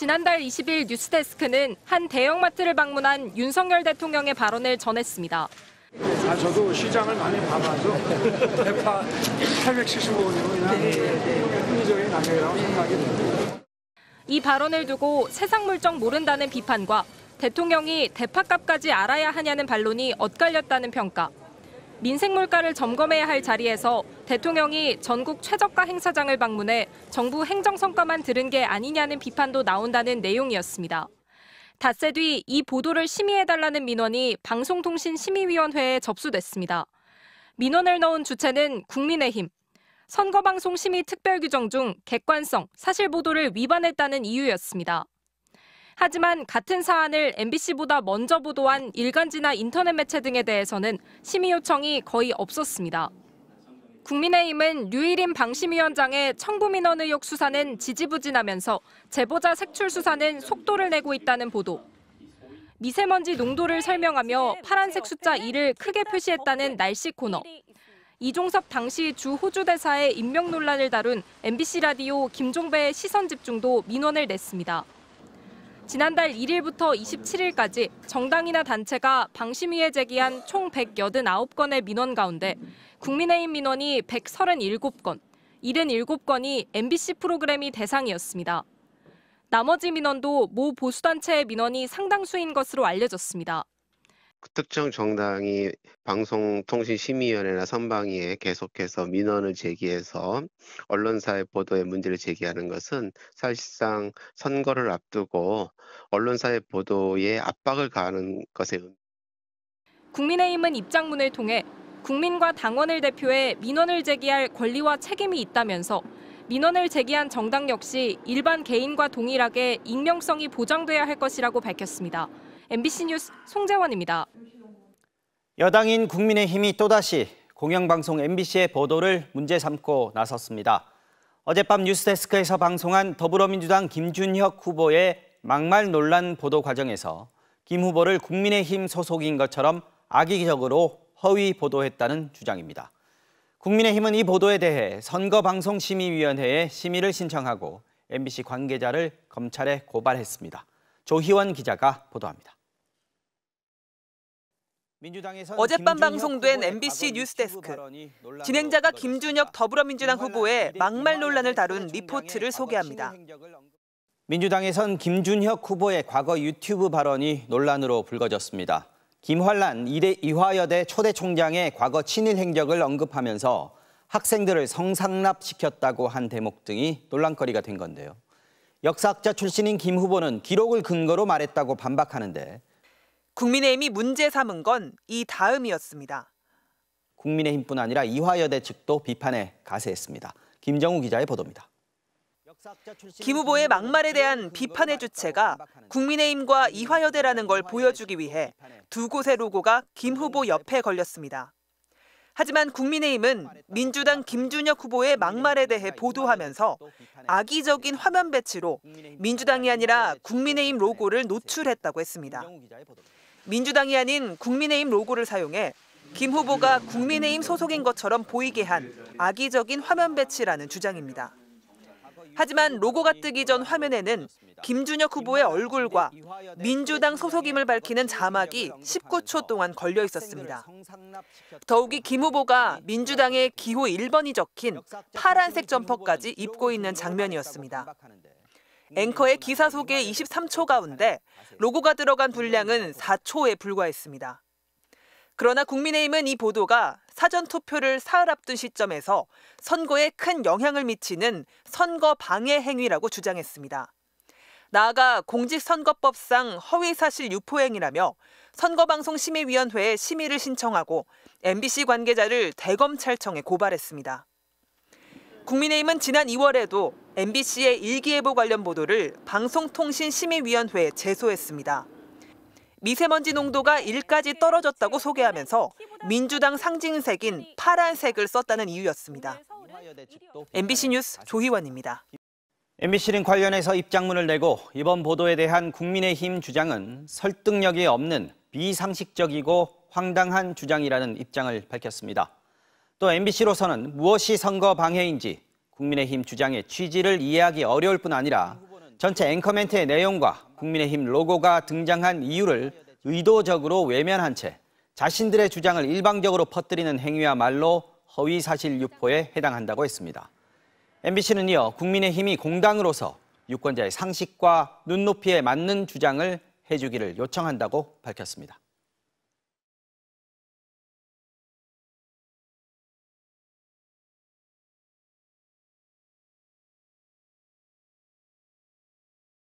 지난달 20일 뉴스데스크는 한 대형마트를 방문한 윤석열 대통령의 발언을 전했습니다. 아, 저도 시장을 많이 봐봐서 대파 875원이면 합리적인 가격이라고 생각이 듭니다. 이 발언을 두고 세상 물정 모른다는 비판과 대통령이 대파값까지 알아야 하냐는 반론이 엇갈렸다는 평가. 민생 물가를 점검해야 할 자리에서 대통령이 전국 최저가 행사장을 방문해 정부 행정 성과만 들은 게 아니냐는 비판도 나온다는 내용이었습니다. 닷새 뒤 이 보도를 심의해달라는 민원이 방송통신심의위원회에 접수됐습니다. 민원을 넣은 주체는 국민의힘. 선거방송 심의 특별 규정 중 객관성, 사실 보도를 위반했다는 이유였습니다. 하지만 같은 사안을 MBC보다 먼저 보도한 일간지나 인터넷 매체 등에 대해서는 심의 요청이 거의 없었습니다. 국민의힘은 류일인 방심위원장의 청부민원 의혹 수사는 지지부진하면서 제보자 색출 수사는 속도를 내고 있다는 보도. 미세먼지 농도를 설명하며 파란색 숫자 2를 크게 표시했다는 날씨 코너. 이종섭 당시 주 호주 대사의 임명 논란을 다룬 MBC 라디오 김종배의 시선 집중도 민원을 냈습니다. 지난달 1일부터 27일까지 정당이나 단체가 방심위에 제기한 총 189건의 민원 가운데 국민의힘 민원이 137건, 77건이 MBC 프로그램이 대상이었습니다. 나머지 민원도 모 보수단체의 민원이 상당수인 것으로 알려졌습니다. 특정 정당이 방송통신심의위원회나 선방위에 계속해서 민원을 제기해서 언론사의 보도에 문제를 제기하는 것은 사실상 선거를 앞두고 언론사의 보도에 압박을 가하는 것에 국민의힘은 입장문을 통해 국민과 당원을 대표해 민원을 제기할 권리와 책임이 있다면서 민원을 제기한 정당 역시 일반 개인과 동일하게 익명성이 보장돼야 할 것이라고 밝혔습니다. MBC 뉴스 송재원입니다. 여당인 국민의힘이 또다시 공영방송 MBC의 보도를 문제 삼고 나섰습니다. 어젯밤 뉴스데스크에서 방송한 더불어민주당 김준혁 후보의 막말 논란 보도 과정에서 김 후보를 국민의힘 소속인 것처럼 악의적으로 허위 보도했다는 주장입니다. 국민의힘은 이 보도에 대해 선거방송심의위원회에 심의를 신청하고 MBC 관계자를 검찰에 고발했습니다. 조희원 기자가 보도합니다. 어젯밤 방송된 MBC 뉴스데스크. 진행자가 김준혁 더불어민주당 후보의 막말 논란을 다룬 리포트를 소개합니다. 민주당에선 김준혁 후보의 과거 유튜브 발언이 논란으로 불거졌습니다. 김환란 이화여대 초대 총장의 과거 친일 행적을 언급하면서 학생들을 성상납시켰다고 한 대목 등이 논란거리가 된 건데요. 역사학자 출신인 김 후보는 기록을 근거로 말했다고 반박하는데 국민의힘이 문제 삼은 건 이 다음이었습니다. 국민의힘뿐 아니라 이화여대 측도 비판에 가세했습니다. 김정우 기자의 보도입니다. 김 후보의 막말에 대한 비판의 주체가 국민의힘과 이화여대라는 걸 보여주기 위해 두 곳의 로고가 김 후보 옆에 걸렸습니다. 하지만 국민의힘은 민주당 김준혁 후보의 막말에 대해 보도하면서 악의적인 화면 배치로 민주당이 아니라 국민의힘 로고를 노출했다고 했습니다. 민주당이 아닌 국민의힘 로고를 사용해 김 후보가 국민의힘 소속인 것처럼 보이게 한 악의적인 화면 배치라는 주장입니다. 하지만 로고가 뜨기 전 화면에는 김준혁 후보의 얼굴과 민주당 소속임을 밝히는 자막이 19초 동안 걸려 있었습니다. 더욱이 김 후보가 민주당의 기호 1번이 적힌 파란색 점퍼까지 입고 있는 장면이었습니다. 앵커의 기사 소개 23초 가운데 로고가 들어간 분량은 4초에 불과했습니다. 그러나 국민의힘은 이 보도가 사전 투표를 사흘 앞둔 시점에서 선거에 큰 영향을 미치는 선거 방해 행위라고 주장했습니다. 나아가 공직선거법상 허위사실 유포행위라며 선거방송심의위원회에 심의를 신청하고 MBC 관계자를 대검찰청에 고발했습니다. 국민의힘은 지난 2월에도 MBC의 일기예보 관련 보도를 방송통신심의위원회에 제소했습니다. 미세먼지 농도가 1까지 떨어졌다고 소개하면서 민주당 상징색인 파란색을 썼다는 이유였습니다. MBC 뉴스 조희원입니다. MBC는 관련해서 입장문을 내고 이번 보도에 대한 국민의힘 주장은 설득력이 없는 비상식적이고 황당한 주장이라는 입장을 밝혔습니다. 또 MBC로서는 무엇이 선거 방해인지 국민의힘 주장의 취지를 이해하기 어려울 뿐 아니라 전체 앵커멘트의 내용과 국민의힘 로고가 등장한 이유를 의도적으로 외면한 채 자신들의 주장을 일방적으로 퍼뜨리는 행위야말로 허위사실 유포에 해당한다고 했습니다. MBC는 이어 국민의힘이 공당으로서 유권자의 상식과 눈높이에 맞는 주장을 해주기를 요청한다고 밝혔습니다.